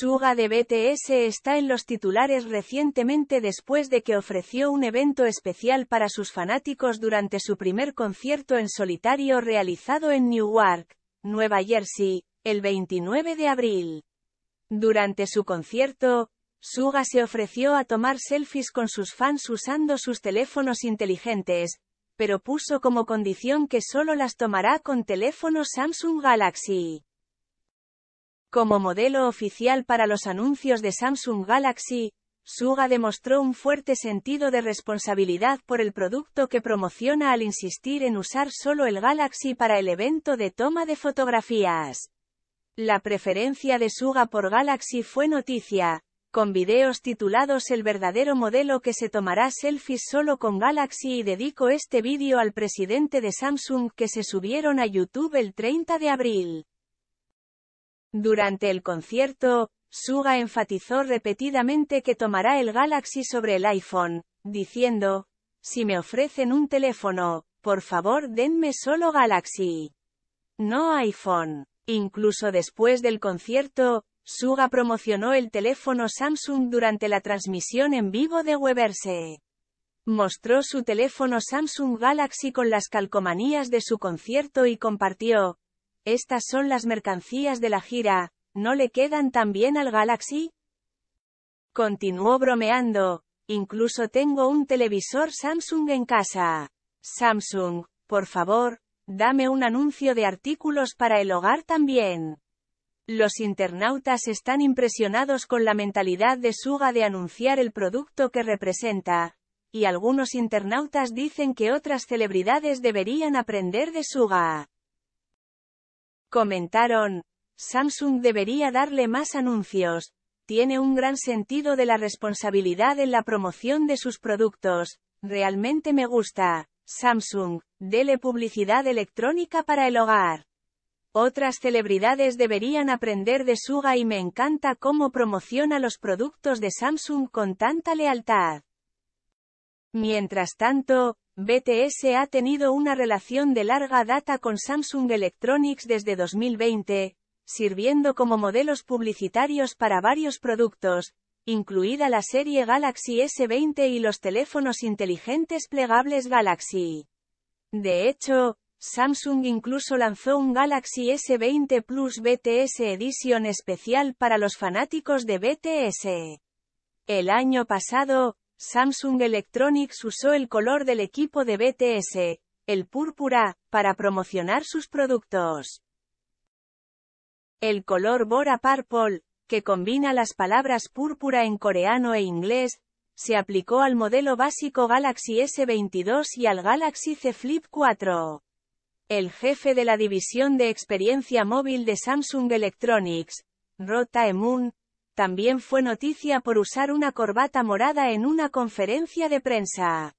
Suga de BTS está en los titulares recientemente después de que ofreció un evento especial para sus fanáticos durante su primer concierto en solitario realizado en Newark, Nueva Jersey, el 29 de abril. Durante su concierto, Suga se ofreció a tomar selfies con sus fans usando sus teléfonos inteligentes, pero puso como condición que solo las tomará con teléfonos Samsung Galaxy. Como modelo oficial para los anuncios de Samsung Galaxy, Suga demostró un fuerte sentido de responsabilidad por el producto que promociona al insistir en usar solo el Galaxy para el evento de toma de fotografías. La preferencia de Suga por Galaxy fue noticia, con videos titulados El verdadero modelo que se tomará selfies solo con Galaxy y dedico este vídeo al presidente de Samsung que se subieron a YouTube el 30 de abril. Durante el concierto, Suga enfatizó repetidamente que tomará el Galaxy sobre el iPhone, diciendo, si me ofrecen un teléfono, por favor denme solo Galaxy. No iPhone. Incluso después del concierto, Suga promocionó el teléfono Samsung durante la transmisión en vivo de Weverse. Mostró su teléfono Samsung Galaxy con las calcomanías de su concierto y compartió, estas son las mercancías de la gira, ¿no le quedan también al Galaxy? Continuó bromeando, incluso tengo un televisor Samsung en casa. Samsung, por favor, dame un anuncio de artículos para el hogar también. Los internautas están impresionados con la mentalidad de Suga de anunciar el producto que representa, y algunos internautas dicen que otras celebridades deberían aprender de Suga. Comentaron, Samsung debería darle más anuncios, tiene un gran sentido de la responsabilidad en la promoción de sus productos, realmente me gusta, Samsung, dele publicidad electrónica para el hogar. Otras celebridades deberían aprender de Suga y me encanta cómo promociona los productos de Samsung con tanta lealtad. Mientras tanto, BTS ha tenido una relación de larga data con Samsung Electronics desde 2020, sirviendo como modelos publicitarios para varios productos, incluida la serie Galaxy S20 y los teléfonos inteligentes plegables Galaxy. De hecho, Samsung incluso lanzó un Galaxy S20 Plus BTS Edition especial para los fanáticos de BTS. El año pasado, Samsung Electronics usó el color del equipo de BTS, el púrpura, para promocionar sus productos. El color Bora Purple, que combina las palabras púrpura en coreano e inglés, se aplicó al modelo básico Galaxy S22 y al Galaxy Z Flip 4. El jefe de la división de experiencia móvil de Samsung Electronics, Rota Emun, también fue noticia por usar una corbata morada en una conferencia de prensa.